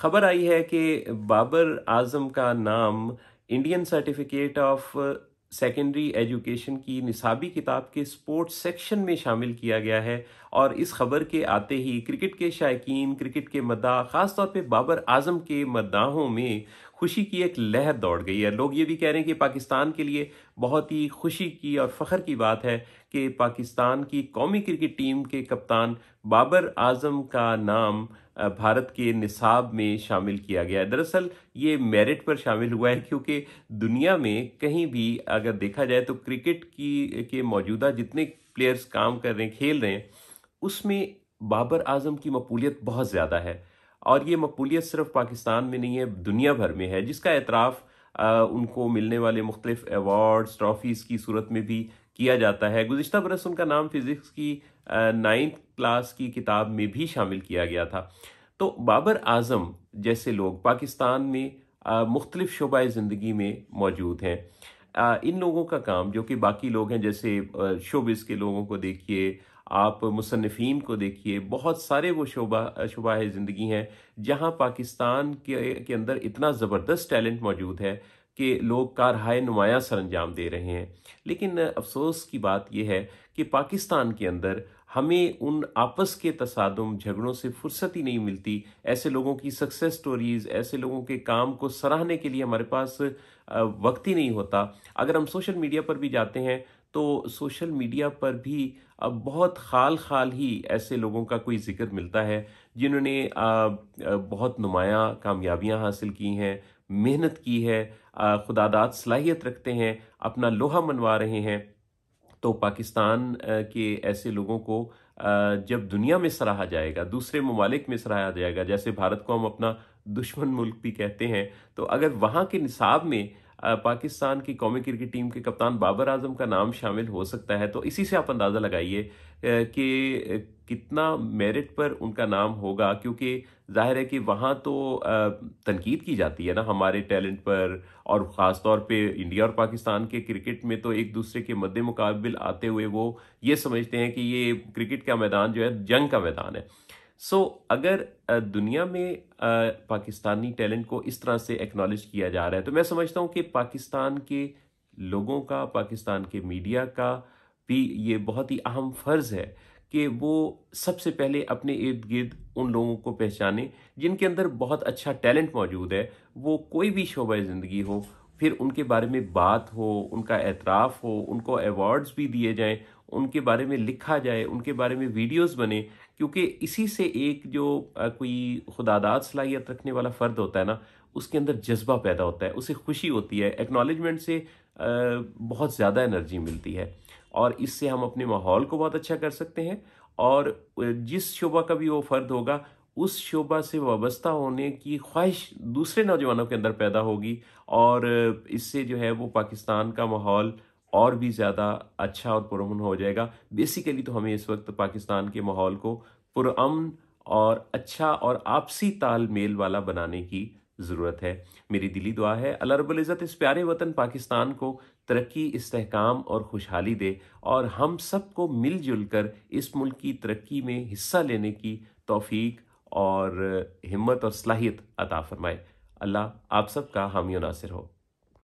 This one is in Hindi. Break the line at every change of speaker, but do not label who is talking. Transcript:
खबर आई है कि बाबर आजम का नाम Indian Certificate of Secondary Education की निसाबी किताब के स्पोर्ट्स सेक्शन में शामिल किया गया है और इस खबर के आते ही क्रिकेट के शायकीन क्रिकेट के मदा ख़ासतौर पे बाबर आजम के मदाहों में खुशी की एक लहर दौड़ गई है लोग ये भी कह रहे हैं कि पाकिस्तान के लिए बहुत ही खुशी की और फ़ख्र की बात है कि पाकिस्तान की कौमी क्रिकेट टीम के कप्तान बाबर आजम का नाम भारत के निसाब में शामिल किया गया है दरअसल ये मेरिट पर शामिल हुआ है क्योंकि दुनिया में कहीं भी अगर देखा जाए तो क्रिकेट की के मौजूदा जितने प्लेयर्स काम कर रहे हैं खेल रहे हैं उसमें बाबर आजम की मकबूलियत बहुत ज़्यादा है और ये मकबूलियत सिर्फ पाकिस्तान में नहीं है दुनिया भर में है जिसका एतराफ़ उनको मिलने वाले मुख्तलिफ एवॉर्ड्स ट्रॉफ़ीज़ की सूरत में भी किया जाता है गुज्त बरस उनका नाम फ़िज़िक्स की नाइन्थ क्लास की किताब में भी शामिल किया गया था तो बाबर आज़म जैसे लोग पाकिस्तान में मुख्तलिफ शुबा ज़िंदगी में मौजूद हैं इन लोगों का काम जो कि बाकी लोग हैं जैसे शोबिस के लोगों को देखिए आप मुसनफ़ीन को देखिए बहुत सारे वो शोबा शुबा ज़िंदगी हैं जहाँ पाकिस्तान के के अंदर इतना ज़बरदस्त टैलेंट मौजूद है कि लोग कारहाय नुमाया सर अंजाम दे रहे हैं लेकिन अफसोस की बात यह है कि पाकिस्तान के अंदर हमें उन आपस के तसादम झगड़ों से फुर्सत ही नहीं मिलती ऐसे लोगों की सक्सेस स्टोरीज़ ऐसे लोगों के काम को सराहने के लिए हमारे पास वक्त ही नहीं होता अगर हम सोशल मीडिया पर भी जाते हैं तो सोशल मीडिया पर भी अब बहुत खाल खाल ही ऐसे लोगों का कोई जिक्र मिलता है जिन्होंने बहुत नुमाया कामयाबियां हासिल की हैं मेहनत की है खुदादात सलाहियत रखते हैं अपना लोहा मनवा रहे हैं तो पाकिस्तान के ऐसे लोगों को जब दुनिया में सराहा जाएगा दूसरे ममालिक में सराहा जाएगा जैसे भारत को हम अपना दुश्मन मुल्क भी कहते हैं तो अगर वहाँ के निसाब में पाकिस्तान की कौमी क्रिकेट टीम के कप्तान बाबर आजम का नाम शामिल हो सकता है तो इसी से आप अंदाज़ा लगाइए कि कितना मेरिट पर उनका नाम होगा क्योंकि जाहिर है कि वहाँ तो तनकीद की जाती है ना हमारे टैलेंट पर और ख़ास तौर पे इंडिया और पाकिस्तान के क्रिकेट में तो एक दूसरे के मद्दे मुकाबिल आते हुए वो ये समझते हैं कि ये क्रिकेट का मैदान जो है जंग का मैदान है सो so, अगर दुनिया में पाकिस्तानी टैलेंट को इस तरह से एक्नॉलेज किया जा रहा है तो मैं समझता हूँ कि पाकिस्तान के लोगों का पाकिस्तान के मीडिया का भी ये बहुत ही अहम फ़र्ज़ है कि वो सबसे पहले अपने इर्द गिर्द उन लोगों को पहचाने जिनके अंदर बहुत अच्छा टैलेंट मौजूद है वो कोई भी शोबा ज़िंदगी हो फिर उनके बारे में बात हो उनका एतराफ़ हो उनको अवार्ड्स भी दिए जाएं उनके बारे में लिखा जाए उनके बारे में वीडियोस बने क्योंकि इसी से एक जो कोई खुदादात सलाहियत रखने वाला फ़र्द होता है ना उसके अंदर जज्बा पैदा होता है उसे खुशी होती है एक्नॉलेजमेंट से बहुत ज़्यादा एनर्जी मिलती है और इससे हम अपने माहौल को बहुत अच्छा कर सकते हैं और जिस शुबा का भी वो फ़र्द होगा उस शोबा से वाबस्ता होने की ख्वाहिश दूसरे नौजवानों के अंदर पैदा होगी और इससे जो है वो पाकिस्तान का माहौल और भी ज़्यादा अच्छा और पुरमन हो जाएगा बेसिकली तो हमें इस वक्त पाकिस्तान के माहौल को पुरमन और अच्छा और आपसी तालमेल वाला बनाने की ज़रूरत है मेरी दिली दुआ है अल्लाह रब्बुल इज़्ज़त इस प्यारे वतन पाकिस्तान को तरक्की इस्तेकाम और खुशहाली दे और हम सबको मिलजुल कर इस मुल्क की तरक्की में हिस्सा लेने की तोफ़ी और हिम्मत और सलाहियत अता फरमाए अल्लाह आप सबका हामी नासिर हो